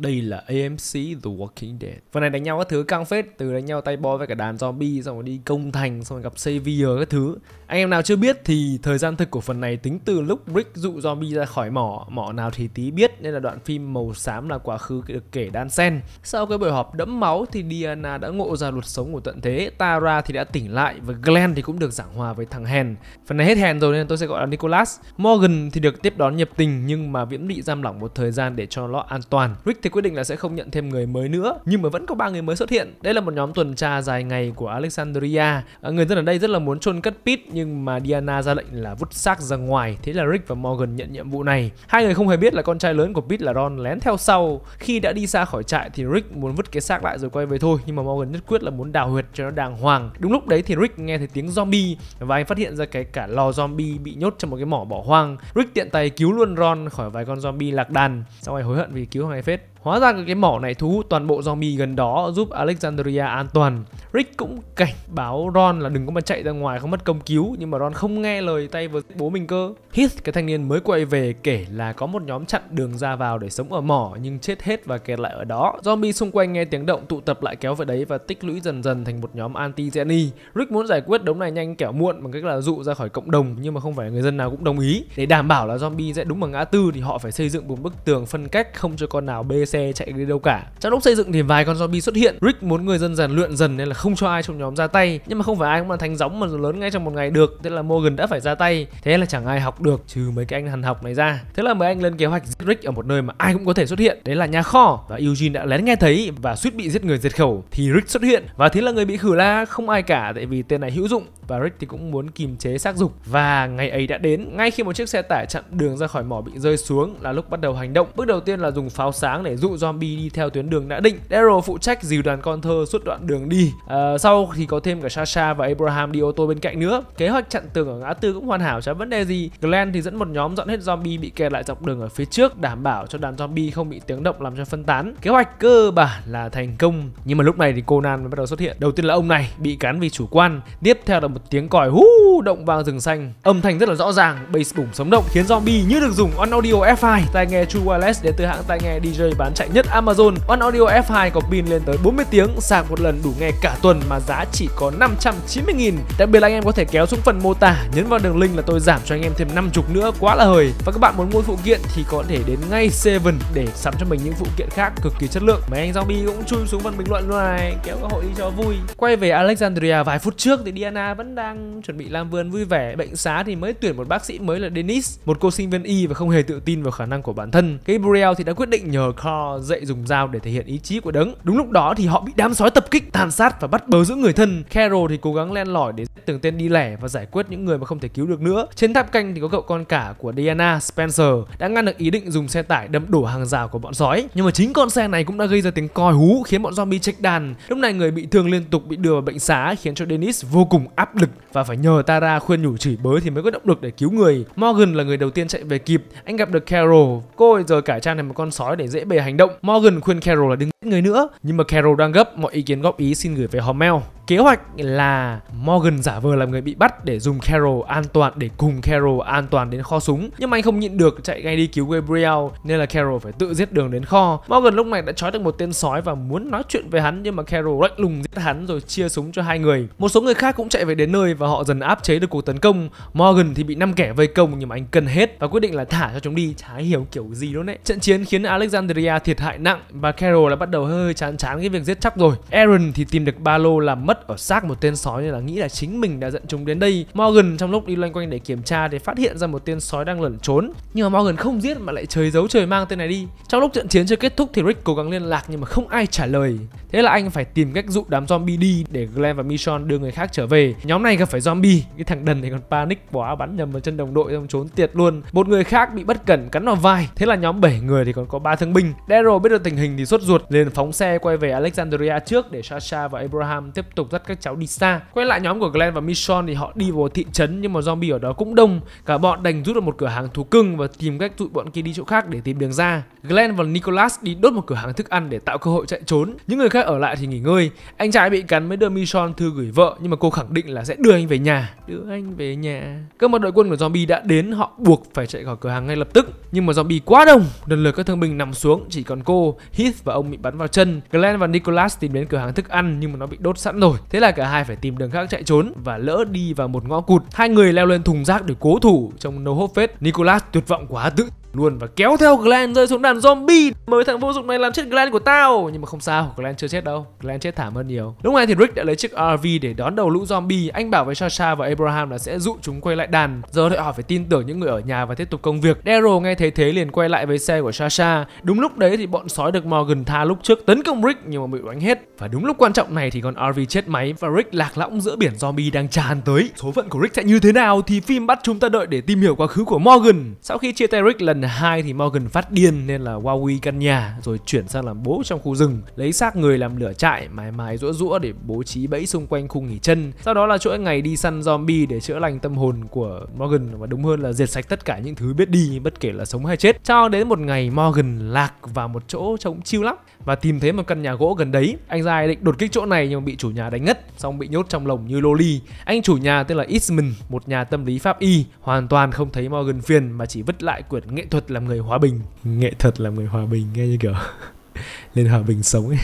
Đây là AMC The Walking Dead Phần này đánh nhau các thứ căng phết Từ đánh nhau tay bo với cả đàn zombie Xong rồi đi công thành Xong rồi gặp Xavier các thứ Anh em nào chưa biết thì thời gian thực của phần này Tính từ lúc Rick dụ zombie ra khỏi mỏ Mỏ nào thì tí biết Nên là đoạn phim màu xám là quá khứ được kể đan sen Sau cái buổi họp đẫm máu Thì Diana đã ngộ ra luật sống của tận thế Tara thì đã tỉnh lại Và Glenn thì cũng được giảng hòa với thằng Hen Phần này hết Hèn rồi nên tôi sẽ gọi là Nicholas Morgan thì được tiếp đón nhập tình Nhưng mà viễn bị giam lỏng một thời gian để cho nó an toàn Rick thì quyết định là sẽ không nhận thêm người mới nữa nhưng mà vẫn có ba người mới xuất hiện đây là một nhóm tuần tra dài ngày của Alexandria à, người dân ở đây rất là muốn chôn cất Pete nhưng mà Diana ra lệnh là vứt xác ra ngoài thế là Rick và Morgan nhận nhiệm vụ này hai người không hề biết là con trai lớn của Pete là Ron lén theo sau khi đã đi xa khỏi trại thì Rick muốn vứt cái xác lại rồi quay về thôi nhưng mà Morgan nhất quyết là muốn đào huyệt cho nó đàng hoàng đúng lúc đấy thì Rick nghe thấy tiếng zombie và anh phát hiện ra cái cả lò zombie bị nhốt trong một cái mỏ bỏ hoang Rick tiện tay cứu luôn Ron khỏi vài con zombie lạc đàn sau này hối hận vì cứu thằng này phết Hóa ra cái mỏ này thu hút toàn bộ zombie gần đó giúp Alexandria an toàn. Rick cũng cảnh báo Ron là đừng có mà chạy ra ngoài không mất công cứu nhưng mà Ron không nghe lời tay với bố mình cơ. Heath, cái thanh niên mới quay về kể là có một nhóm chặn đường ra vào để sống ở mỏ nhưng chết hết và kẹt lại ở đó. Zombie xung quanh nghe tiếng động tụ tập lại kéo về đấy và tích lũy dần dần thành một nhóm anti-Jenny. Rick muốn giải quyết đống này nhanh kẻo muộn bằng cách là dụ ra khỏi cộng đồng nhưng mà không phải người dân nào cũng đồng ý. Để đảm bảo là zombie sẽ đúng vào ngã tư thì họ phải xây dựng một bức tường phân cách không cho con nào bê xe chạy đi đâu cả trong lúc xây dựng thì vài con zombie xuất hiện rick muốn người dân rèn luyện dần nên là không cho ai trong nhóm ra tay nhưng mà không phải ai cũng là thánh gióng mà lớn ngay trong một ngày được thế là morgan đã phải ra tay thế là chẳng ai học được trừ mấy cái anh hàn học này ra thế là mấy anh lên kế hoạch giết rick ở một nơi mà ai cũng có thể xuất hiện đấy là nhà kho và eugene đã lén nghe thấy và suýt bị giết người diệt khẩu thì rick xuất hiện và thế là người bị khử la không ai cả tại vì tên này hữu dụng và rick thì cũng muốn kìm chế xác dục và ngày ấy đã đến ngay khi một chiếc xe tải chặn đường ra khỏi mỏ bị rơi xuống là lúc bắt đầu hành động bước đầu tiên là dùng pháo sáng để dụ zombie đi theo tuyến đường đã định. Daryl phụ trách dìu đoàn con thơ suốt đoạn đường đi. À, sau thì có thêm cả Sasha và Abraham đi ô tô bên cạnh nữa. Kế hoạch chặn tường ở ngã tư cũng hoàn hảo chả vấn đề gì. Glenn thì dẫn một nhóm dọn hết zombie bị kẹt lại dọc đường ở phía trước đảm bảo cho đàn zombie không bị tiếng động làm cho phân tán. Kế hoạch cơ bản là thành công nhưng mà lúc này thì Conan mới bắt đầu xuất hiện. Đầu tiên là ông này bị cắn vì chủ quan. Tiếp theo là một tiếng còi hú động vang rừng xanh. Âm thanh rất là rõ ràng, bass bùng sống động khiến zombie như được dùng on audio F2 tai nghe True Wireless đến từ hãng tai nghe DJ bán bán chạy nhất Amazon. One Audio F2 có pin lên tới 40 tiếng, sạc một lần đủ nghe cả tuần mà giá chỉ có 590.000. Đặc biệt là anh em có thể kéo xuống phần mô tả, nhấn vào đường link là tôi giảm cho anh em thêm 50 nữa, quá là hời. Và các bạn muốn mua phụ kiện thì có thể đến ngay Seven để sắm cho mình những phụ kiện khác cực kỳ chất lượng. Mấy anh zombie cũng chui xuống phần bình luận luôn này, kéo các hội đi cho vui. Quay về Alexandria vài phút trước thì Diana vẫn đang chuẩn bị làm vườn vui vẻ, bệnh xá thì mới tuyển một bác sĩ mới là Dennis, một cô sinh viên y và không hề tự tin vào khả năng của bản thân. Gabriel thì đã quyết định nhờ Carl cho dậy dùng dao để thể hiện ý chí của đấng. Đúng lúc đó thì họ bị đám sói tập kích, tàn sát và bắt bớ giữ người thân. Carol thì cố gắng len lỏi để từng tên đi lẻ và giải quyết những người mà không thể cứu được nữa. Trên tháp canh thì có cậu con cả của Diana, Spencer đã ngăn được ý định dùng xe tải đâm đổ hàng rào của bọn sói. Nhưng mà chính con xe này cũng đã gây ra tiếng còi hú khiến bọn zombie trách đàn. Lúc này người bị thương liên tục bị đưa vào bệnh xá khiến cho Dennis vô cùng áp lực và phải nhờ Tara khuyên nhủ chửi bới thì mới có động lực để cứu người. Morgan là người đầu tiên chạy về kịp. Anh gặp được Carol. Cô giờ cải trang thành một con sói để dễ bề hành hành động. Morgan khuyên Carol là đừng giết người nữa, nhưng mà Carol đang gấp, mọi ý kiến góp ý xin gửi về hòm mail. Kế hoạch là Morgan giả vờ làm người bị bắt để dùng Carol an toàn để cùng Carol an toàn đến kho súng. Nhưng mà anh không nhịn được chạy ngay đi cứu Gabriel nên là Carol phải tự giết đường đến kho. Morgan lúc này đã trói được một tên sói và muốn nói chuyện với hắn nhưng mà Carol lách lùng giết hắn rồi chia súng cho hai người. Một số người khác cũng chạy về đến nơi và họ dần áp chế được cuộc tấn công. Morgan thì bị năm kẻ vây công nhưng mà anh cần hết và quyết định là thả cho chúng đi, trái hiểu kiểu gì luôn đấy. Trận chiến khiến Alexandria thiệt hại nặng và Carol đã bắt đầu hơi chán chán cái việc giết chóc rồi. Aaron thì tìm được ba lô làm mất ở xác một tên sói như là nghĩ là chính mình đã dẫn chúng đến đây. Morgan trong lúc đi loanh quanh để kiểm tra thì phát hiện ra một tên sói đang lẩn trốn, nhưng mà Morgan không giết mà lại trời giấu trời mang tên này đi. Trong lúc trận chiến chưa kết thúc thì Rick cố gắng liên lạc nhưng mà không ai trả lời. Thế là anh phải tìm cách dụ đám zombie đi để Glenn và Michonne đưa người khác trở về. Nhóm này gặp phải zombie, cái thằng đần thì còn panic quá bắn nhầm vào chân đồng đội xong trốn tiệt luôn. Một người khác bị bất cẩn cắn vào vai, thế là nhóm 7 người thì còn có ba thương binh. Daryl biết được tình hình thì sốt ruột liền phóng xe quay về Alexandria trước để Sasha và Abraham tiếp tục dắt các cháu đi xa. Quay lại nhóm của Glenn và Michonne thì họ đi vào thị trấn nhưng mà zombie ở đó cũng đông. Cả bọn đành rút được một cửa hàng thú cưng và tìm cách tụi bọn kia đi chỗ khác để tìm đường ra. Glenn và Nicholas đi đốt một cửa hàng thức ăn để tạo cơ hội chạy trốn. Những người khác ở lại thì nghỉ ngơi. Anh trai bị cắn mới đưa Michonne thư gửi vợ nhưng mà cô khẳng định là sẽ đưa anh về nhà. Đưa anh về nhà. Các mặt đội quân của zombie đã đến, họ buộc phải chạy khỏi cửa hàng ngay lập tức. Nhưng mà zombie quá đông, lần lượt các thương binh nằm xuống, chỉ còn cô, Heath và ông bị bắn vào chân. Glenn và Nicholas tìm đến cửa hàng thức ăn nhưng mà nó bị đốt sẵn rồi rồi thế là cả hai phải tìm đường khác chạy trốn và lỡ đi vào một ngõ cụt hai người leo lên thùng rác để cố thủ trong no hope phết nicolas tuyệt vọng quá tự luôn và kéo theo Glenn rơi xuống đàn zombie mới thằng vô dụng này làm chết Glenn của tao nhưng mà không sao Glenn chưa chết đâu Glenn chết thảm hơn nhiều lúc này thì Rick đã lấy chiếc RV để đón đầu lũ zombie anh bảo với Sasha và Abraham là sẽ dụ chúng quay lại đàn giờ thì họ phải tin tưởng những người ở nhà và tiếp tục công việc Daryl nghe thấy thế liền quay lại với xe của Sasha đúng lúc đấy thì bọn sói được Morgan tha lúc trước tấn công Rick nhưng mà bị đánh hết và đúng lúc quan trọng này thì con RV chết máy và Rick lạc lõng giữa biển zombie đang tràn tới số phận của Rick sẽ như thế nào thì phim bắt chúng ta đợi để tìm hiểu quá khứ của Morgan sau khi chia tay Rick lần lần 2 thì Morgan phát điên nên là Huawei căn nhà rồi chuyển sang làm bố trong khu rừng, lấy xác người làm lửa trại, mãi mãi rũa rũa để bố trí bẫy xung quanh khu nghỉ chân. Sau đó là chuỗi ngày đi săn zombie để chữa lành tâm hồn của Morgan và đúng hơn là diệt sạch tất cả những thứ biết đi bất kể là sống hay chết. Cho đến một ngày Morgan lạc vào một chỗ trống chiêu lắm và tìm thấy một căn nhà gỗ gần đấy. Anh ra định đột kích chỗ này nhưng bị chủ nhà đánh ngất, xong bị nhốt trong lồng như loli. Anh chủ nhà tên là Eastman, một nhà tâm lý pháp y, hoàn toàn không thấy Morgan phiền mà chỉ vứt lại quyển nghệ thuật làm người hòa bình nghệ thuật làm người hòa bình nghe như kiểu lên hòa bình sống ấy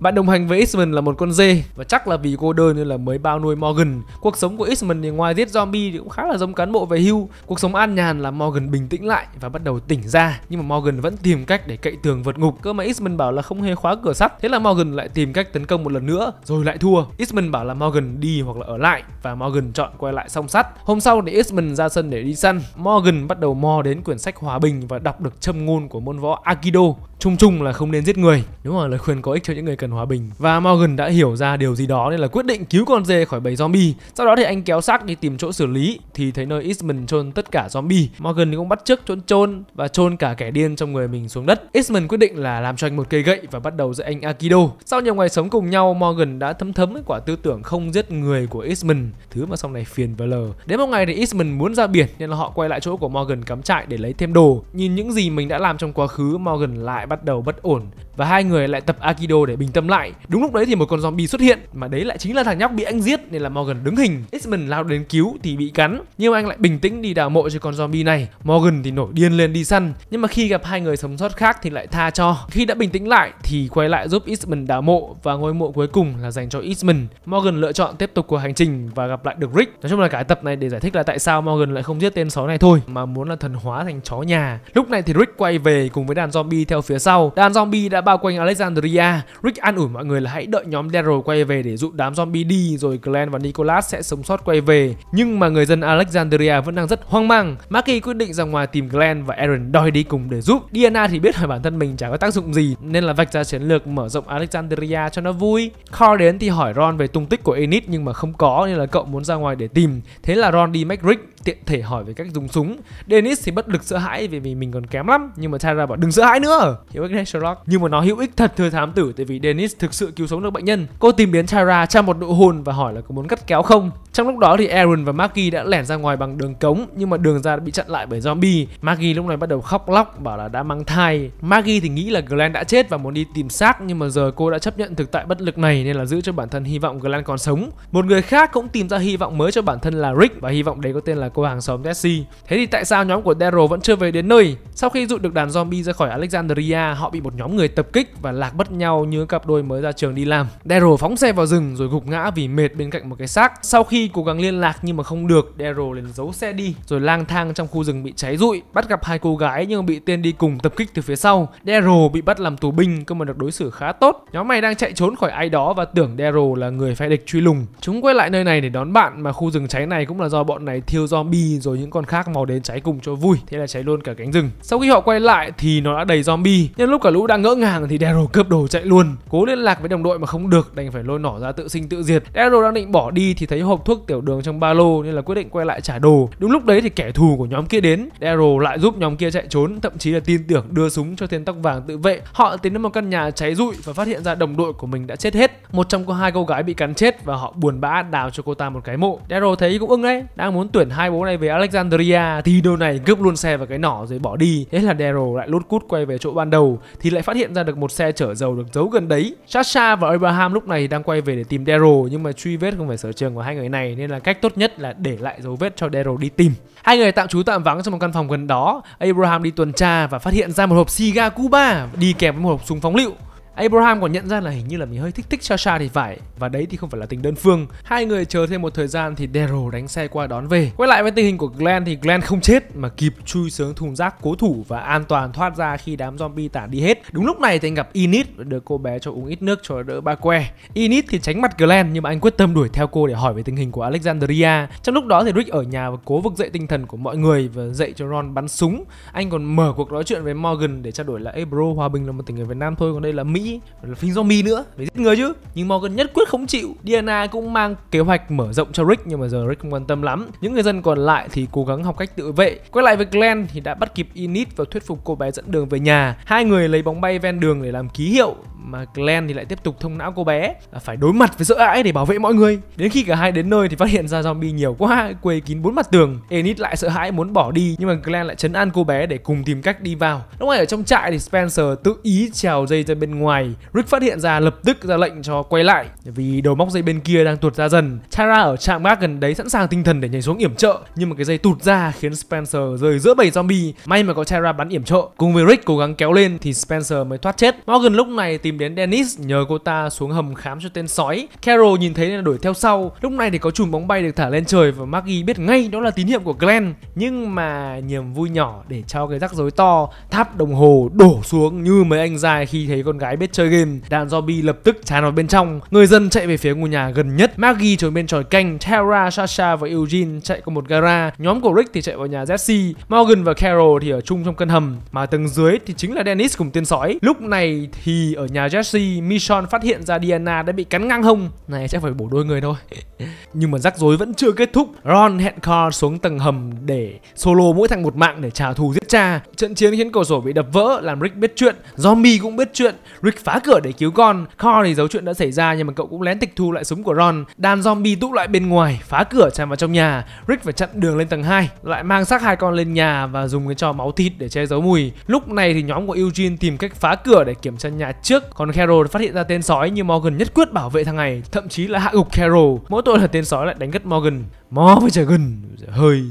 bạn đồng hành với x là một con dê và chắc là vì cô đơn nên là mới bao nuôi Morgan. Cuộc sống của x thì ngoài giết zombie thì cũng khá là giống cán bộ về hưu. Cuộc sống an nhàn là Morgan bình tĩnh lại và bắt đầu tỉnh ra, nhưng mà Morgan vẫn tìm cách để cậy tường vượt ngục. Cơ mà x bảo là không hề khóa cửa sắt, thế là Morgan lại tìm cách tấn công một lần nữa rồi lại thua. x bảo là Morgan đi hoặc là ở lại và Morgan chọn quay lại song sắt. Hôm sau thì x ra sân để đi săn. Morgan bắt đầu mò đến quyển sách hòa bình và đọc được châm ngôn của môn võ Aikido. Chung chung là không nên giết người. Đúng rồi, lời khuyên có ích cho những người cần hòa bình và Morgan đã hiểu ra điều gì đó nên là quyết định cứu con dê khỏi bầy zombie. Sau đó thì anh kéo xác đi tìm chỗ xử lý thì thấy nơi Eastman chôn tất cả zombie. Morgan cũng bắt chước chôn chôn và chôn cả kẻ điên trong người mình xuống đất. Eastman quyết định là làm cho anh một cây gậy và bắt đầu dạy anh akido. Sau nhiều ngày sống cùng nhau, Morgan đã thấm thấm cái quả tư tưởng không giết người của Eastman, thứ mà sau này phiền và lờ. Đến một ngày thì Eastman muốn ra biển nên là họ quay lại chỗ của Morgan cắm trại để lấy thêm đồ. Nhìn những gì mình đã làm trong quá khứ, Morgan lại bắt đầu bất ổn và hai người lại tập Akido để bình tâm lại. Đúng lúc đấy thì một con zombie xuất hiện mà đấy lại chính là thằng nhóc bị anh giết nên là Morgan đứng hình. x lao đến cứu thì bị cắn nhưng anh lại bình tĩnh đi đào mộ cho con zombie này. Morgan thì nổi điên lên đi săn nhưng mà khi gặp hai người sống sót khác thì lại tha cho. Khi đã bình tĩnh lại thì quay lại giúp x đào mộ và ngôi mộ cuối cùng là dành cho x Morgan lựa chọn tiếp tục cuộc hành trình và gặp lại được Rick. Nói chung là cái tập này để giải thích là tại sao Morgan lại không giết tên sói này thôi mà muốn là thần hóa thành chó nhà. Lúc này thì Rick quay về cùng với đàn zombie theo phía sau. Đàn zombie đã bao quanh Alexandria. Rick an ủi mọi người là hãy đợi nhóm Daryl quay về để dụ đám zombie đi rồi Glenn và Nicholas sẽ sống sót quay về. Nhưng mà người dân Alexandria vẫn đang rất hoang mang. Maki quyết định ra ngoài tìm Glenn và Aaron đòi đi cùng để giúp. Diana thì biết hỏi bản thân mình chả có tác dụng gì nên là vạch ra chiến lược mở rộng Alexandria cho nó vui. Carl đến thì hỏi Ron về tung tích của Enid nhưng mà không có nên là cậu muốn ra ngoài để tìm. Thế là Ron đi Mac Rick tiện thể hỏi về cách dùng súng Dennis thì bất lực sợ hãi vì, vì mình còn kém lắm nhưng mà Tyra bảo đừng sợ hãi nữa hữu ích đấy Sherlock nhưng mà nó hữu ích thật thưa thám tử tại vì Dennis thực sự cứu sống được bệnh nhân cô tìm đến Tyra tra một độ hồn và hỏi là có muốn cắt kéo không trong lúc đó thì Aaron và Maggie đã lẻn ra ngoài bằng đường cống nhưng mà đường ra đã bị chặn lại bởi zombie Maggie lúc này bắt đầu khóc lóc bảo là đã mang thai Maggie thì nghĩ là Glenn đã chết và muốn đi tìm xác nhưng mà giờ cô đã chấp nhận thực tại bất lực này nên là giữ cho bản thân hy vọng Glenn còn sống một người khác cũng tìm ra hy vọng mới cho bản thân là Rick và hy vọng đấy có tên là cô hàng xóm Jessie. Thế thì tại sao nhóm của Daryl vẫn chưa về đến nơi? Sau khi dụ được đàn zombie ra khỏi Alexandria, họ bị một nhóm người tập kích và lạc bất nhau như cặp đôi mới ra trường đi làm. Daryl phóng xe vào rừng rồi gục ngã vì mệt bên cạnh một cái xác. Sau khi cố gắng liên lạc nhưng mà không được, Daryl liền giấu xe đi rồi lang thang trong khu rừng bị cháy rụi, bắt gặp hai cô gái nhưng bị tên đi cùng tập kích từ phía sau. Daryl bị bắt làm tù binh cơ mà được đối xử khá tốt. Nhóm này đang chạy trốn khỏi ai đó và tưởng Daryl là người phe địch truy lùng. Chúng quay lại nơi này để đón bạn mà khu rừng cháy này cũng là do bọn này thiêu do zombie rồi những con khác màu đến cháy cùng cho vui thế là cháy luôn cả cánh rừng sau khi họ quay lại thì nó đã đầy zombie nhân lúc cả lũ đang ngỡ ngàng thì daryl cướp đồ chạy luôn cố liên lạc với đồng đội mà không được đành phải lôi nỏ ra tự sinh tự diệt daryl đang định bỏ đi thì thấy hộp thuốc tiểu đường trong ba lô nên là quyết định quay lại trả đồ đúng lúc đấy thì kẻ thù của nhóm kia đến daryl lại giúp nhóm kia chạy trốn thậm chí là tin tưởng đưa súng cho tên tóc vàng tự vệ họ tiến đến một căn nhà cháy rụi và phát hiện ra đồng đội của mình đã chết hết một trong có hai cô gái bị cắn chết và họ buồn bã đào cho cô ta một cái mộ daryl thấy cũng ưng đấy đang muốn tuyển hai bố này về Alexandria thì đôi này cướp luôn xe và cái nỏ rồi bỏ đi thế là Daryl lại lút cút quay về chỗ ban đầu thì lại phát hiện ra được một xe chở dầu được giấu gần đấy Sasha và Abraham lúc này đang quay về để tìm Daryl nhưng mà truy vết không phải sở trường của hai người này nên là cách tốt nhất là để lại dấu vết cho Daryl đi tìm hai người tạm trú tạm vắng trong một căn phòng gần đó Abraham đi tuần tra và phát hiện ra một hộp xì ga Cuba đi kèm với một hộp súng phóng lựu Abraham còn nhận ra là hình như là mình hơi thích thích Sasha thì phải Và đấy thì không phải là tình đơn phương Hai người chờ thêm một thời gian thì Daryl đánh xe qua đón về Quay lại với tình hình của Glenn thì Glenn không chết Mà kịp chui sướng thùng rác cố thủ và an toàn thoát ra khi đám zombie tản đi hết Đúng lúc này thì anh gặp và được cô bé cho uống ít nước cho đỡ ba que Enid thì tránh mặt Glenn nhưng mà anh quyết tâm đuổi theo cô để hỏi về tình hình của Alexandria Trong lúc đó thì Rick ở nhà và cố vực dậy tinh thần của mọi người và dạy cho Ron bắn súng Anh còn mở cuộc nói chuyện với Morgan để trao đổi là Ebro hòa bình là một tỉnh người Việt Nam thôi còn đây là Mỹ Mỹ phính zombie nữa phải giết người chứ nhưng Morgan nhất quyết không chịu Diana cũng mang kế hoạch mở rộng cho Rick nhưng mà giờ Rick không quan tâm lắm những người dân còn lại thì cố gắng học cách tự vệ quay lại với Glenn thì đã bắt kịp Init và thuyết phục cô bé dẫn đường về nhà hai người lấy bóng bay ven đường để làm ký hiệu mà Glenn thì lại tiếp tục thông não cô bé à, phải đối mặt với sợ hãi để bảo vệ mọi người đến khi cả hai đến nơi thì phát hiện ra zombie nhiều quá quầy kín bốn mặt tường Enid lại sợ hãi muốn bỏ đi nhưng mà Glenn lại chấn an cô bé để cùng tìm cách đi vào lúc này ở trong trại thì Spencer tự ý trèo dây ra bên ngoài Rick phát hiện ra lập tức ra lệnh cho quay lại vì đầu móc dây bên kia đang tuột ra dần Tara ở trạm gác gần đấy sẵn sàng tinh thần để nhảy xuống yểm trợ nhưng mà cái dây tụt ra khiến Spencer rơi giữa bầy zombie may mà có Tara bắn yểm trợ cùng với Rick cố gắng kéo lên thì Spencer mới thoát chết Morgan lúc này tìm tìm đến Dennis nhờ cô ta xuống hầm khám cho tên sói. Carol nhìn thấy nên đuổi theo sau. Lúc này thì có chùm bóng bay được thả lên trời và Maggie biết ngay đó là tín hiệu của Glenn. Nhưng mà niềm vui nhỏ để cho cái rắc rối to, tháp đồng hồ đổ xuống như mấy anh dài khi thấy con gái biết chơi game. Đàn zombie lập tức tràn vào bên trong. Người dân chạy về phía ngôi nhà gần nhất. Maggie trốn bên tròi canh, Tara, Sasha và Eugene chạy qua một gara. Nhóm của Rick thì chạy vào nhà Jesse. Morgan và Carol thì ở chung trong căn hầm. Mà tầng dưới thì chính là Dennis cùng tên sói. Lúc này thì ở nhà Jesse, Michonne phát hiện ra Diana đã bị cắn ngang hông. Này chắc phải bổ đôi người thôi. Nhưng mà rắc rối vẫn chưa kết thúc. Ron hẹn Carl xuống tầng hầm để solo mỗi thằng một mạng để trả thù giết cha. Trận chiến khiến cửa sổ bị đập vỡ làm Rick biết chuyện, zombie cũng biết chuyện. Rick phá cửa để cứu con. Carl thì giấu chuyện đã xảy ra nhưng mà cậu cũng lén tịch thu lại súng của Ron. Đàn zombie tụ lại bên ngoài, phá cửa tràn vào trong nhà. Rick phải chặn đường lên tầng 2, lại mang xác hai con lên nhà và dùng cái trò máu thịt để che giấu mùi. Lúc này thì nhóm của Eugene tìm cách phá cửa để kiểm tra nhà trước còn Carol phát hiện ra tên sói nhưng Morgan nhất quyết bảo vệ thằng này, thậm chí là hạ gục Carol. Mỗi tội là tên sói lại đánh gất Morgan mò với Dragon hơi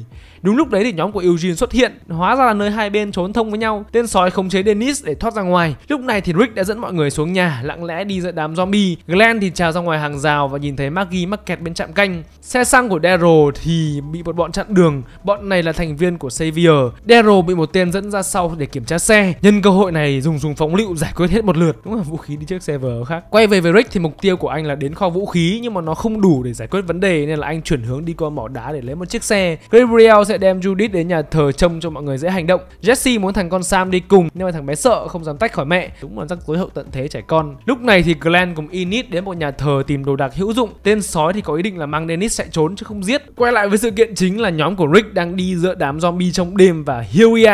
Đúng lúc đấy thì nhóm của Eugene xuất hiện, hóa ra là nơi hai bên trốn thông với nhau. Tên sói khống chế Dennis để thoát ra ngoài. Lúc này thì Rick đã dẫn mọi người xuống nhà, lặng lẽ đi dậy đám zombie. Glenn thì trào ra ngoài hàng rào và nhìn thấy Maggie mắc kẹt bên trạm canh. Xe xăng của Daryl thì bị một bọn chặn đường. Bọn này là thành viên của Savior. Daryl bị một tên dẫn ra sau để kiểm tra xe. Nhân cơ hội này dùng súng phóng lựu giải quyết hết một lượt. Đúng là vũ khí đi trước xe vờ khác. Quay về với Rick thì mục tiêu của anh là đến kho vũ khí nhưng mà nó không đủ để giải quyết vấn đề nên là anh chuyển hướng đi qua con mỏ đá để lấy một chiếc xe. Gabriel sẽ đem Judith đến nhà thờ trông cho mọi người dễ hành động. Jesse muốn thằng con Sam đi cùng nhưng mà thằng bé sợ không dám tách khỏi mẹ. Đúng là rắc rối hậu tận thế trẻ con. Lúc này thì Glenn cùng Init đến một nhà thờ tìm đồ đạc hữu dụng. Tên sói thì có ý định là mang Dennis chạy trốn chứ không giết. Quay lại với sự kiện chính là nhóm của Rick đang đi giữa đám zombie trong đêm và Hylia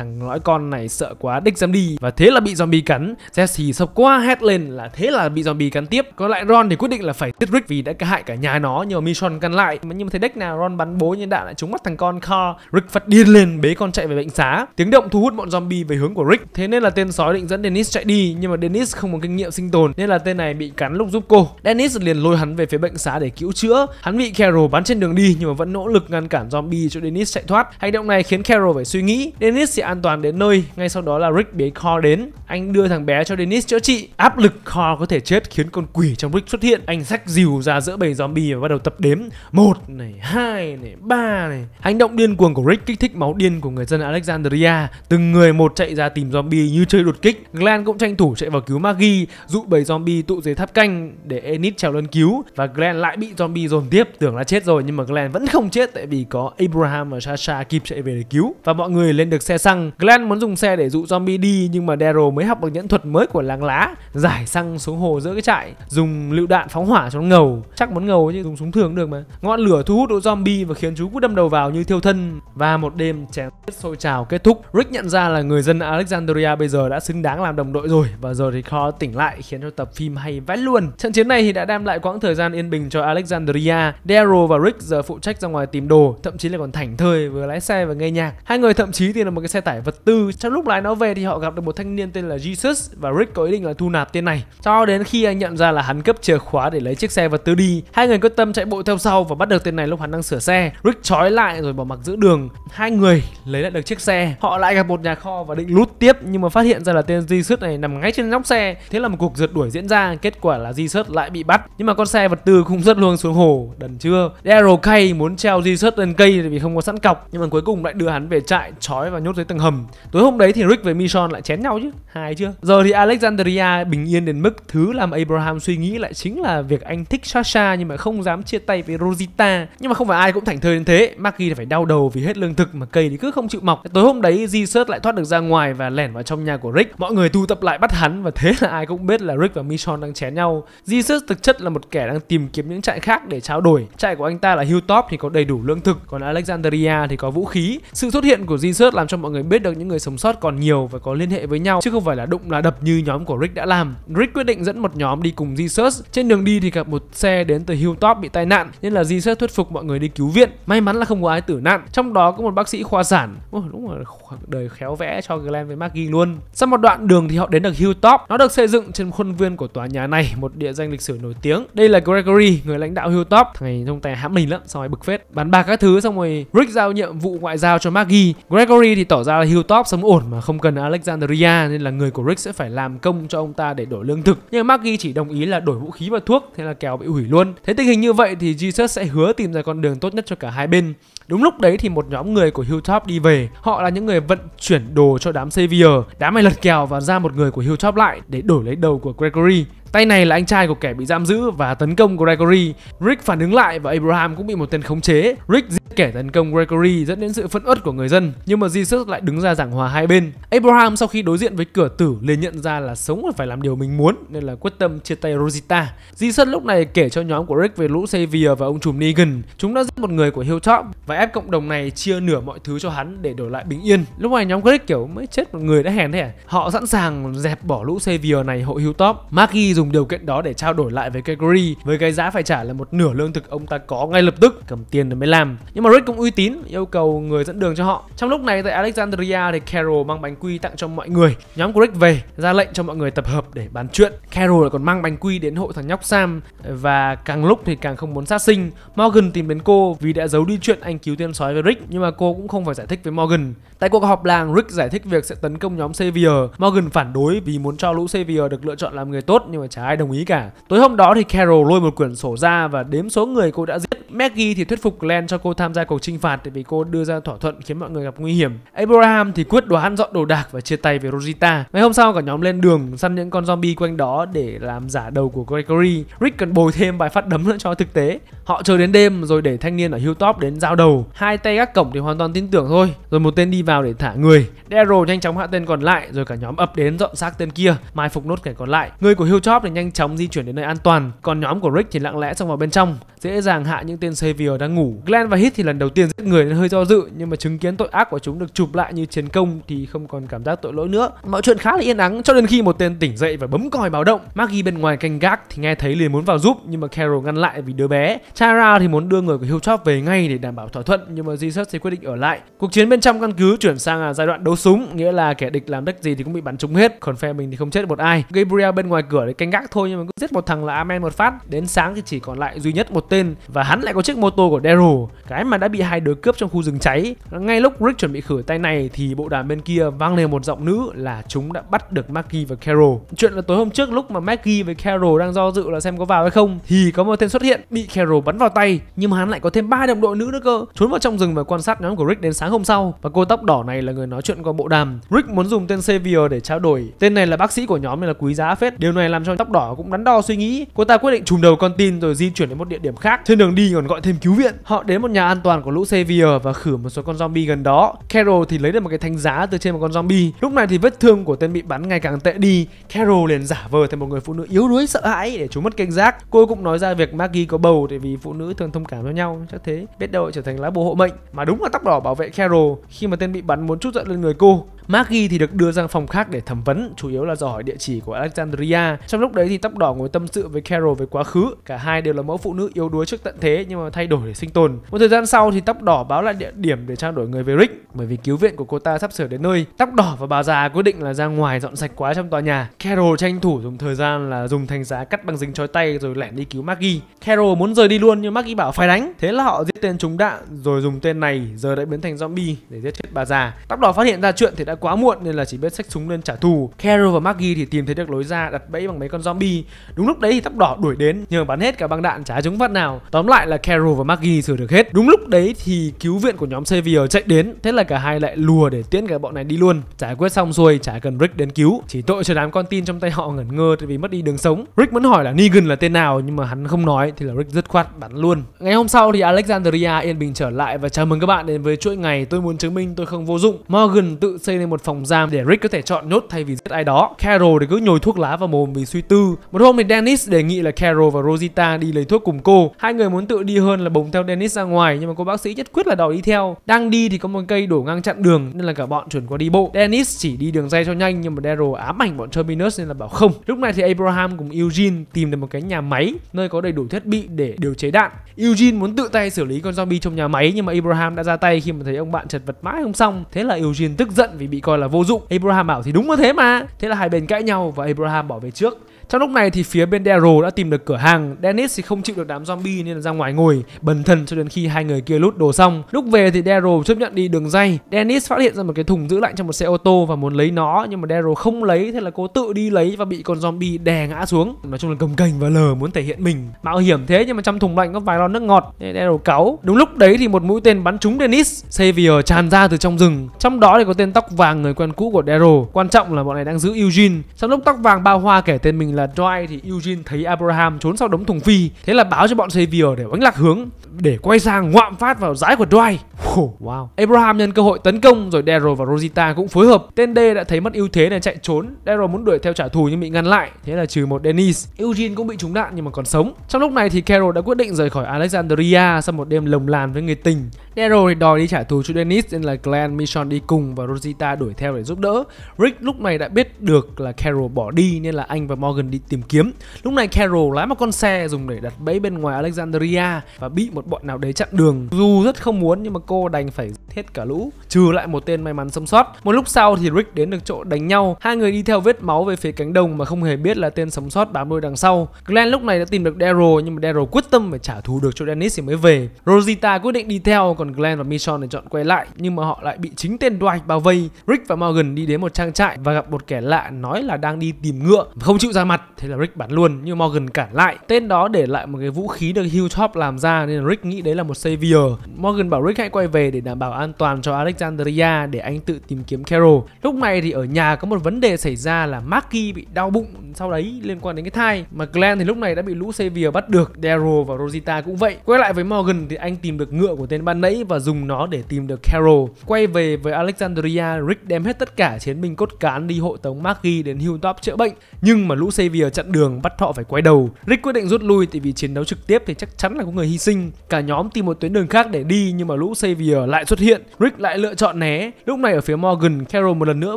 thằng lõi con này sợ quá đích dám đi và thế là bị zombie cắn Jesse sập quá hét lên là thế là bị zombie cắn tiếp còn lại Ron thì quyết định là phải giết Rick vì đã hại cả nhà nó nhưng mà Mission cắn lại nhưng mà thấy đích nào Ron bắn bố nhân đạn lại trúng mắt thằng con Carl Rick phát điên lên bế con chạy về bệnh xá tiếng động thu hút bọn zombie về hướng của Rick thế nên là tên sói định dẫn Dennis chạy đi nhưng mà Dennis không có kinh nghiệm sinh tồn nên là tên này bị cắn lúc giúp cô Dennis liền lôi hắn về phía bệnh xá để cứu chữa hắn bị Carol bắn trên đường đi nhưng mà vẫn nỗ lực ngăn cản zombie cho Dennis chạy thoát hành động này khiến Carol phải suy nghĩ Dennis sẽ an toàn đến nơi. Ngay sau đó là Rick bế Cor đến. Anh đưa thằng bé cho Dennis chữa trị. Áp lực Cor có thể chết khiến con quỷ trong Rick xuất hiện. Anh sách dìu ra giữa bầy zombie và bắt đầu tập đếm. Một này, hai này, ba này. Hành động điên cuồng của Rick kích thích máu điên của người dân Alexandria. Từng người một chạy ra tìm zombie như chơi đột kích. Glenn cũng tranh thủ chạy vào cứu Maggie, dụ bầy zombie tụ dưới tháp canh để Enid trèo lên cứu và Glenn lại bị zombie dồn tiếp. Tưởng là chết rồi nhưng mà Glenn vẫn không chết tại vì có Abraham và Sasha kịp chạy về để cứu và mọi người lên được xe sang xăng. Glenn muốn dùng xe để dụ zombie đi nhưng mà Daryl mới học được nhẫn thuật mới của làng lá, giải xăng xuống hồ giữa cái trại, dùng lựu đạn phóng hỏa cho nó ngầu. Chắc muốn ngầu chứ dùng súng thường được mà. Ngọn lửa thu hút đội zombie và khiến chú cứ đâm đầu vào như thiêu thân và một đêm chém giết sôi trào kết thúc. Rick nhận ra là người dân Alexandria bây giờ đã xứng đáng làm đồng đội rồi và giờ thì Carl tỉnh lại khiến cho tập phim hay vãi luôn. Trận chiến này thì đã đem lại quãng thời gian yên bình cho Alexandria. Daryl và Rick giờ phụ trách ra ngoài tìm đồ, thậm chí là còn thảnh thơi vừa lái xe và nghe nhạc. Hai người thậm chí thì là một cái xe tải vật tư. Trong lúc lái nó về thì họ gặp được một thanh niên tên là Jesus và Rick có ý định là thu nạp tên này. Cho đến khi anh nhận ra là hắn cướp chìa khóa để lấy chiếc xe vật tư đi, hai người quyết tâm chạy bộ theo sau và bắt được tên này lúc hắn đang sửa xe. Rick trói lại rồi bỏ mặc giữa đường. Hai người lấy lại được chiếc xe. Họ lại gặp một nhà kho và định lút tiếp nhưng mà phát hiện ra là tên Jesus này nằm ngay trên nóc xe. Thế là một cuộc rượt đuổi diễn ra, kết quả là Jesus lại bị bắt. Nhưng mà con xe vật tư cũng rất luôn xuống hồ, đần chưa. Daryl Kay muốn treo Jesus lên cây vì không có sẵn cọc nhưng mà cuối cùng lại đưa hắn về trại trói và nhốt dưới tầng hầm tối hôm đấy thì Rick với Michonne lại chén nhau chứ hài chưa giờ thì Alexandria bình yên đến mức thứ làm Abraham suy nghĩ lại chính là việc anh thích Sasha nhưng mà không dám chia tay với Rosita nhưng mà không phải ai cũng thảnh thơi đến thế Maggie phải đau đầu vì hết lương thực mà cây thì cứ không chịu mọc tối hôm đấy Jesus lại thoát được ra ngoài và lẻn vào trong nhà của Rick mọi người tụ tập lại bắt hắn và thế là ai cũng biết là Rick và Michonne đang chén nhau Jesus thực chất là một kẻ đang tìm kiếm những trại khác để trao đổi trại của anh ta là Hilltop thì có đầy đủ lương thực còn Alexandria thì có vũ khí sự xuất hiện của Jesus làm cho mọi người người biết được những người sống sót còn nhiều và có liên hệ với nhau chứ không phải là đụng là đập như nhóm của Rick đã làm. Rick quyết định dẫn một nhóm đi cùng Jesus. Trên đường đi thì gặp một xe đến từ Hilltop bị tai nạn nên là Jesus thuyết phục mọi người đi cứu viện. May mắn là không có ai tử nạn. Trong đó có một bác sĩ khoa sản. Ôi, đúng rồi đời khéo vẽ cho Glenn với Maggie luôn. Sau một đoạn đường thì họ đến được Hilltop. Nó được xây dựng trên khuôn viên của tòa nhà này, một địa danh lịch sử nổi tiếng. Đây là Gregory, người lãnh đạo Hilltop. Thằng này trông tay hãm mình lắm, xong rồi bực phết. Bán bạc các thứ xong rồi Rick giao nhiệm vụ ngoại giao cho Maggie. Gregory thì tỏ ra ra là Hilltop sống ổn mà không cần Alexandria nên là người của Rick sẽ phải làm công cho ông ta để đổi lương thực. Nhưng mà Maggie chỉ đồng ý là đổi vũ khí và thuốc thế là kèo bị hủy luôn. Thế tình hình như vậy thì Jesus sẽ hứa tìm ra con đường tốt nhất cho cả hai bên. Đúng lúc đấy thì một nhóm người của Hilltop đi về. Họ là những người vận chuyển đồ cho đám Xavier. Đám này lật kèo và ra một người của Hilltop lại để đổi lấy đầu của Gregory. Tay này là anh trai của kẻ bị giam giữ và tấn công Gregory. Rick phản ứng lại và Abraham cũng bị một tên khống chế. Rick giết kẻ tấn công Gregory dẫn đến sự phẫn uất của người dân, nhưng mà Jesus lại đứng ra giảng hòa hai bên. Abraham sau khi đối diện với cửa tử liền nhận ra là sống là phải làm điều mình muốn nên là quyết tâm chia tay Rosita. Jesus lúc này kể cho nhóm của Rick về lũ Xavier và ông trùm Negan. Chúng đã giết một người của Hilltop và ép cộng đồng này chia nửa mọi thứ cho hắn để đổi lại bình yên. Lúc này nhóm Rick kiểu mới chết một người đã hèn thế à? Họ sẵn sàng dẹp bỏ lũ Xavier này hộ Hilltop. Maggie dùng điều kiện đó để trao đổi lại với Gregory với cái giá phải trả là một nửa lương thực ông ta có ngay lập tức cầm tiền rồi mới làm nhưng mà Rick cũng uy tín yêu cầu người dẫn đường cho họ trong lúc này tại Alexandria thì Carol mang bánh quy tặng cho mọi người nhóm của Rick về ra lệnh cho mọi người tập hợp để bàn chuyện Carol lại còn mang bánh quy đến hộ thằng nhóc Sam và càng lúc thì càng không muốn sát sinh Morgan tìm đến cô vì đã giấu đi chuyện anh cứu tiên sói với Rick nhưng mà cô cũng không phải giải thích với Morgan tại cuộc họp làng Rick giải thích việc sẽ tấn công nhóm Xavier Morgan phản đối vì muốn cho lũ Xavier được lựa chọn làm người tốt nhưng mà chả ai đồng ý cả. Tối hôm đó thì Carol lôi một quyển sổ ra và đếm số người cô đã giết. Maggie thì thuyết phục Glenn cho cô tham gia cuộc trinh phạt vì cô đưa ra thỏa thuận khiến mọi người gặp nguy hiểm. Abraham thì quyết đoán dọn đồ đạc và chia tay với Rosita. Ngày hôm sau cả nhóm lên đường săn những con zombie quanh đó để làm giả đầu của Gregory. Rick cần bồi thêm bài phát đấm nữa cho thực tế. Họ chờ đến đêm rồi để thanh niên ở Hilltop đến giao đầu. Hai tay gác cổng thì hoàn toàn tin tưởng thôi. Rồi một tên đi vào để thả người. Daryl nhanh chóng hạ tên còn lại rồi cả nhóm ập đến dọn xác tên kia, mai phục nốt kẻ còn lại. Người của Hilltop Pháp thì nhanh chóng di chuyển đến nơi an toàn, còn nhóm của Rick thì lặng lẽ xông vào bên trong, dễ dàng hạ những tên Savior đang ngủ. Glenn và Hit thì lần đầu tiên giết người nên hơi do dự, nhưng mà chứng kiến tội ác của chúng được chụp lại như chiến công thì không còn cảm giác tội lỗi nữa. Mọi chuyện khá là yên ắng cho đến khi một tên tỉnh dậy và bấm còi báo động. Maggie bên ngoài canh gác thì nghe thấy liền muốn vào giúp nhưng mà Carol ngăn lại vì đứa bé. Tara thì muốn đưa người của Hilltop về ngay để đảm bảo thỏa thuận nhưng mà Jesus thì quyết định ở lại. Cuộc chiến bên trong căn cứ chuyển sang à, giai đoạn đấu súng, nghĩa là kẻ địch làm đích gì thì cũng bị bắn trúng hết, còn phe mình thì không chết một ai. Gabriel bên ngoài cửa để canh canh gác thôi nhưng mà cứ giết một thằng là Amen một phát đến sáng thì chỉ còn lại duy nhất một tên và hắn lại có chiếc mô tô của Daryl cái mà đã bị hai đứa cướp trong khu rừng cháy ngay lúc Rick chuẩn bị khử tay này thì bộ đàm bên kia vang lên một giọng nữ là chúng đã bắt được Maggie và Carol chuyện là tối hôm trước lúc mà Maggie với Carol đang do dự là xem có vào hay không thì có một tên xuất hiện bị Carol bắn vào tay nhưng mà hắn lại có thêm ba đồng đội nữ nữa cơ trốn vào trong rừng và quan sát nhóm của Rick đến sáng hôm sau và cô tóc đỏ này là người nói chuyện qua bộ đàm Rick muốn dùng tên Xavier để trao đổi tên này là bác sĩ của nhóm nên là quý giá phết điều này làm cho tóc đỏ cũng đắn đo suy nghĩ cô ta quyết định trùm đầu con tin rồi di chuyển đến một địa điểm khác trên đường đi còn gọi thêm cứu viện họ đến một nhà an toàn của lũ Xavier và khử một số con zombie gần đó Carol thì lấy được một cái thanh giá từ trên một con zombie lúc này thì vết thương của tên bị bắn ngày càng tệ đi Carol liền giả vờ thành một người phụ nữ yếu đuối sợ hãi để trốn mất cảnh giác cô cũng nói ra việc Maggie có bầu để vì phụ nữ thường thông cảm với nhau chắc thế biết đâu trở thành lá bùa hộ mệnh mà đúng là tóc đỏ bảo vệ Carol khi mà tên bị bắn muốn chút giận lên người cô Maggie thì được đưa sang phòng khác để thẩm vấn, chủ yếu là dò hỏi địa chỉ của Alexandria. Trong lúc đấy thì tóc đỏ ngồi tâm sự với Carol về quá khứ. Cả hai đều là mẫu phụ nữ yếu đuối trước tận thế nhưng mà thay đổi để sinh tồn. Một thời gian sau thì tóc đỏ báo lại địa điểm để trao đổi người với Rick bởi vì cứu viện của cô ta sắp sửa đến nơi. Tóc đỏ và bà già quyết định là ra ngoài dọn sạch quá trong tòa nhà. Carol tranh thủ dùng thời gian là dùng thanh giá cắt băng dính chói tay rồi lẻn đi cứu Maggie. Carol muốn rời đi luôn nhưng Maggie bảo phải đánh. Thế là họ giết tên chúng đạn rồi dùng tên này giờ đã biến thành zombie để giết chết bà già. Tóc đỏ phát hiện ra chuyện thì đã quá muộn nên là chỉ biết xách súng lên trả thù. Carol và Maggie thì tìm thấy được lối ra đặt bẫy bằng mấy con zombie. Đúng lúc đấy thì tóc đỏ đuổi đến nhờ bắn hết cả băng đạn trả chúng phát nào. Tóm lại là Carol và Maggie sửa được hết. Đúng lúc đấy thì cứu viện của nhóm Xavier chạy đến, thế là cả hai lại lùa để tiễn cả bọn này đi luôn. Giải quyết xong rồi chả cần Rick đến cứu, chỉ tội cho đám con tin trong tay họ ngẩn ngơ vì mất đi đường sống. Rick vẫn hỏi là Negan là tên nào nhưng mà hắn không nói thì là Rick dứt khoát bắn luôn. Ngày hôm sau thì Alexandria yên bình trở lại và chào mừng các bạn đến với chuỗi ngày tôi muốn chứng minh tôi không vô dụng. Morgan tự xây nên một phòng giam để Rick có thể chọn nhốt thay vì giết ai đó. Carol thì cứ nhồi thuốc lá vào mồm vì suy tư. Một hôm thì Dennis đề nghị là Carol và Rosita đi lấy thuốc cùng cô. Hai người muốn tự đi hơn là bồng theo Dennis ra ngoài nhưng mà cô bác sĩ nhất quyết là đòi đi theo. Đang đi thì có một cây đổ ngang chặn đường nên là cả bọn chuyển qua đi bộ. Dennis chỉ đi đường dây cho nhanh nhưng mà Daryl ám ảnh bọn Terminus nên là bảo không. Lúc này thì Abraham cùng Eugene tìm được một cái nhà máy nơi có đầy đủ thiết bị để điều chế đạn. Eugene muốn tự tay xử lý con zombie trong nhà máy nhưng mà Abraham đã ra tay khi mà thấy ông bạn chật vật mãi không xong. Thế là Eugene tức giận vì bị coi là vô dụng. Abraham bảo thì đúng như thế mà. Thế là hai bên cãi nhau và Abraham bỏ về trước. Trong lúc này thì phía bên Daryl đã tìm được cửa hàng. Dennis thì không chịu được đám zombie nên là ra ngoài ngồi, bần thần cho đến khi hai người kia lút đồ xong. Lúc về thì Daryl chấp nhận đi đường dây. Dennis phát hiện ra một cái thùng giữ lạnh trong một xe ô tô và muốn lấy nó nhưng mà Daryl không lấy thế là cô tự đi lấy và bị con zombie đè ngã xuống. Nói chung là cầm cành và lờ muốn thể hiện mình. Mạo hiểm thế nhưng mà trong thùng lạnh có vài lon nước ngọt. Nên Daryl cáu. Đúng lúc đấy thì một mũi tên bắn trúng Dennis. Xavier tràn ra từ trong rừng. Trong đó thì có tên tóc vàng người quen cũ của Daryl. Quan trọng là bọn này đang giữ Eugene. Trong lúc tóc vàng bao hoa kể tên mình là là Dwight thì Eugene thấy Abraham trốn sau đống thùng phi thế là báo cho bọn Xavier để đánh lạc hướng để quay sang ngoạm phát vào dãi của Dwight Oh, wow. Abraham nhân cơ hội tấn công rồi Daryl và Rosita cũng phối hợp. Tên D đã thấy mất ưu thế này chạy trốn. Daryl muốn đuổi theo trả thù nhưng bị ngăn lại. Thế là trừ một Denise. Eugene cũng bị trúng đạn nhưng mà còn sống. Trong lúc này thì Carol đã quyết định rời khỏi Alexandria sau một đêm lồng làn với người tình. Daryl thì đòi đi trả thù cho Denise nên là Glenn, Michonne đi cùng và Rosita đuổi theo để giúp đỡ. Rick lúc này đã biết được là Carol bỏ đi nên là anh và Morgan đi tìm kiếm. Lúc này Carol lái một con xe dùng để đặt bẫy bên ngoài Alexandria và bị một bọn nào đấy chặn đường. Dù rất không muốn nhưng mà cô cô đành phải hết cả lũ, trừ lại một tên may mắn sống sót. Một lúc sau thì Rick đến được chỗ đánh nhau, hai người đi theo vết máu về phía cánh đồng mà không hề biết là tên sống sót bám đuôi đằng sau. Glenn lúc này đã tìm được Daryl nhưng mà Daryl quyết tâm phải trả thù được cho Dennis thì mới về. Rosita quyết định đi theo còn Glenn và Michonne chọn quay lại nhưng mà họ lại bị chính tên Dwight bao vây. Rick và Morgan đi đến một trang trại và gặp một kẻ lạ nói là đang đi tìm ngựa, không chịu ra mặt, thế là Rick bắn luôn nhưng Morgan cản lại. Tên đó để lại một cái vũ khí được Hilltop làm ra nên Rick nghĩ đấy là một savior. Morgan bảo Rick hãy quay về để đảm bảo an toàn cho Alexandria để anh tự tìm kiếm Carol. Lúc này thì ở nhà có một vấn đề xảy ra là Maki bị đau bụng sau đấy liên quan đến cái thai mà Glenn thì lúc này đã bị lũ Xavier bắt được Daryl và Rosita cũng vậy quay lại với Morgan thì anh tìm được ngựa của tên ban nãy và dùng nó để tìm được Carol quay về với Alexandria Rick đem hết tất cả chiến binh cốt cán đi hộ tống Maggie đến Hilltop chữa bệnh nhưng mà lũ Xavier chặn đường bắt họ phải quay đầu Rick quyết định rút lui tại vì chiến đấu trực tiếp thì chắc chắn là có người hy sinh cả nhóm tìm một tuyến đường khác để đi nhưng mà lũ Xavier Xavier lại xuất hiện, Rick lại lựa chọn né. Lúc này ở phía Morgan, Carol một lần nữa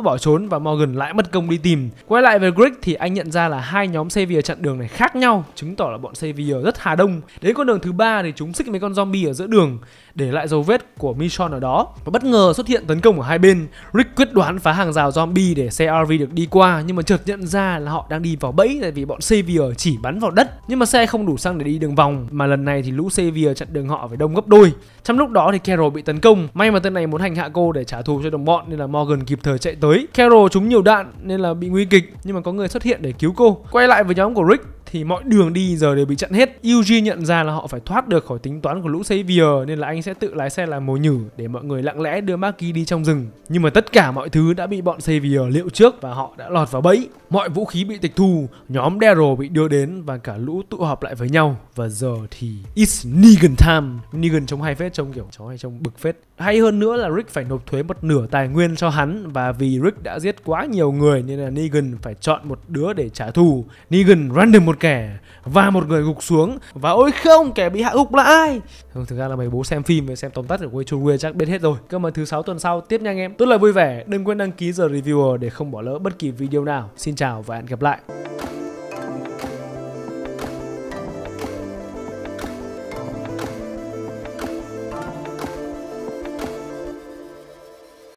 bỏ trốn và Morgan lại mất công đi tìm. Quay lại với Rick thì anh nhận ra là hai nhóm Xavier chặn đường này khác nhau, chứng tỏ là bọn Xavier rất hà đông. Đến con đường thứ ba thì chúng xích mấy con zombie ở giữa đường để lại dấu vết của Michon ở đó và bất ngờ xuất hiện tấn công ở hai bên. Rick quyết đoán phá hàng rào zombie để xe RV được đi qua nhưng mà chợt nhận ra là họ đang đi vào bẫy tại vì bọn Xavier chỉ bắn vào đất nhưng mà xe không đủ xăng để đi đường vòng mà lần này thì lũ Xavier chặn đường họ phải đông gấp đôi. Trong lúc đó thì Carol bị tấn công. May mà tên này muốn hành hạ cô để trả thù cho đồng bọn nên là Morgan kịp thời chạy tới. Carol trúng nhiều đạn nên là bị nguy kịch nhưng mà có người xuất hiện để cứu cô. Quay lại với nhóm của Rick thì mọi đường đi giờ đều bị chặn hết. Yuji nhận ra là họ phải thoát được khỏi tính toán của lũ Xavier nên là anh sẽ tự lái xe làm mồi nhử để mọi người lặng lẽ đưa Maki đi trong rừng. Nhưng mà tất cả mọi thứ đã bị bọn Xavier liệu trước và họ đã lọt vào bẫy. Mọi vũ khí bị tịch thu, nhóm Daryl bị đưa đến và cả lũ tụ họp lại với nhau và giờ thì it's Negan time. Negan trong hai phết trông kiểu chó hay trông bực phết hay hơn nữa là Rick phải nộp thuế một nửa tài nguyên cho hắn và vì Rick đã giết quá nhiều người nên là Negan phải chọn một đứa để trả thù. Negan random một kẻ và một người gục xuống và ôi không kẻ bị hạ gục là ai? Không, thực ra là mấy bố xem phim và xem tóm tắt ở Way to Weird chắc biết hết rồi. Cơ mà thứ sáu tuần sau tiếp nha anh em. Tốt là vui vẻ, đừng quên đăng ký giờ reviewer để không bỏ lỡ bất kỳ video nào. Xin chào và hẹn gặp lại.